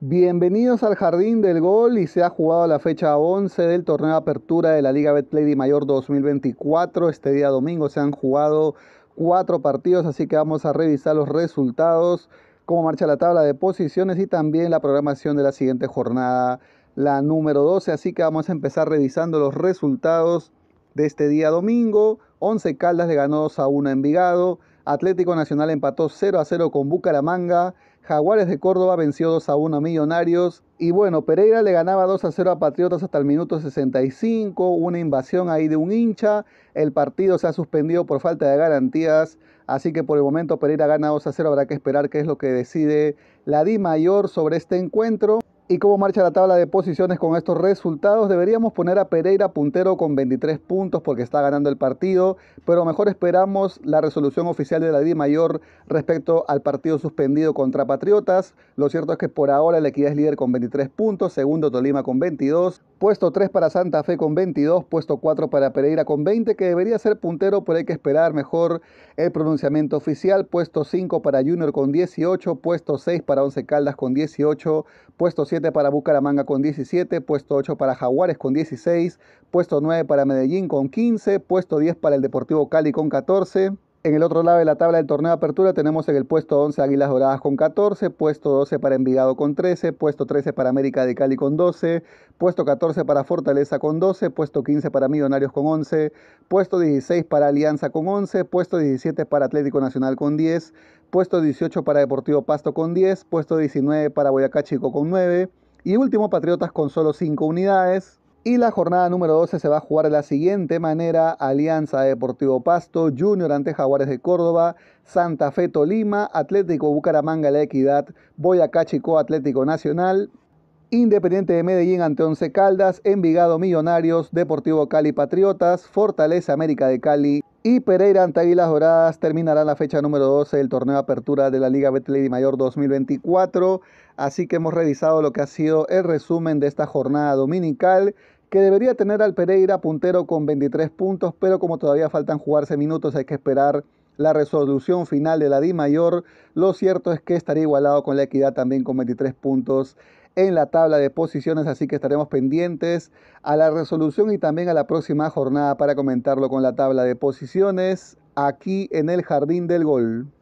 Bienvenidos al Jardín del Gol y se ha jugado la fecha 11 del torneo de apertura de la Liga Betplay Mayor 2024. Este día domingo se han jugado cuatro partidos, así que vamos a revisar los resultados, cómo marcha la tabla de posiciones y también la programación de la siguiente jornada, la número 12. Así que vamos a empezar revisando los resultados de este día domingo. 11 Caldas le ganó 2 a 1 a Envigado. Atlético Nacional empató 0 a 0 con Bucaramanga. Jaguares de Córdoba venció 2 a 1 a Millonarios. Y bueno, Pereira le ganaba 2 a 0 a Patriotas hasta el minuto 65. Una invasión ahí de un hincha. El partido se ha suspendido por falta de garantías. Así que por el momento Pereira gana 2 a 0. Habrá que esperar qué es lo que decide la Di Mayor sobre este encuentro. ¿Y cómo marcha la tabla de posiciones con estos resultados? Deberíamos poner a Pereira puntero con 23 puntos porque está ganando el partido, pero mejor esperamos la resolución oficial de la Di Mayor respecto al partido suspendido contra Patriotas. Lo cierto es que por ahora la Equidad es líder con 23 puntos, segundo Tolima con 22, puesto 3 para Santa Fe con 22, puesto 4 para Pereira con 20, que debería ser puntero, pero hay que esperar mejor el pronunciamiento oficial, puesto 5 para Junior con 18, puesto 6 para Once Caldas con 18, puesto 7 7 para Bucaramanga con 17, puesto 8 para Jaguares con 16, puesto 9 para Medellín con 15, puesto 10 para el Deportivo Cali con 14. En el otro lado de la tabla del torneo de apertura tenemos en el puesto 11 Águilas Doradas con 14, puesto 12 para Envigado con 13, puesto 13 para América de Cali con 12, puesto 14 para Fortaleza con 12, puesto 15 para Millonarios con 11, puesto 16 para Alianza con 11, puesto 17 para Atlético Nacional con 10, puesto 18 para Deportivo Pasto con 10, puesto 19 para Boyacá Chico con 9 y último Patriotas con solo 5 unidades, y la jornada número 12 se va a jugar de la siguiente manera: Alianza Deportivo Pasto, Junior ante Jaguares de Córdoba, Santa Fe Tolima, Atlético Bucaramanga La Equidad, Boyacá Chico Atlético Nacional, Independiente de Medellín ante Once Caldas, Envigado Millonarios, Deportivo Cali Patriotas, Fortaleza América de Cali y Pereira ante Águilas Doradas terminarán la fecha número 12 del torneo de apertura de la Liga Betplay Mayor 2024. Así que hemos revisado lo que ha sido el resumen de esta jornada dominical que debería tener al Pereira puntero con 23 puntos, pero como todavía faltan jugarse minutos hay que esperar la resolución final de la d Mayor. Lo cierto es que estaría igualado con la Equidad también con 23 puntos en la tabla de posiciones, así que estaremos pendientes a la resolución y también a la próxima jornada para comentarlo con la tabla de posiciones aquí en el Jardín del Gol.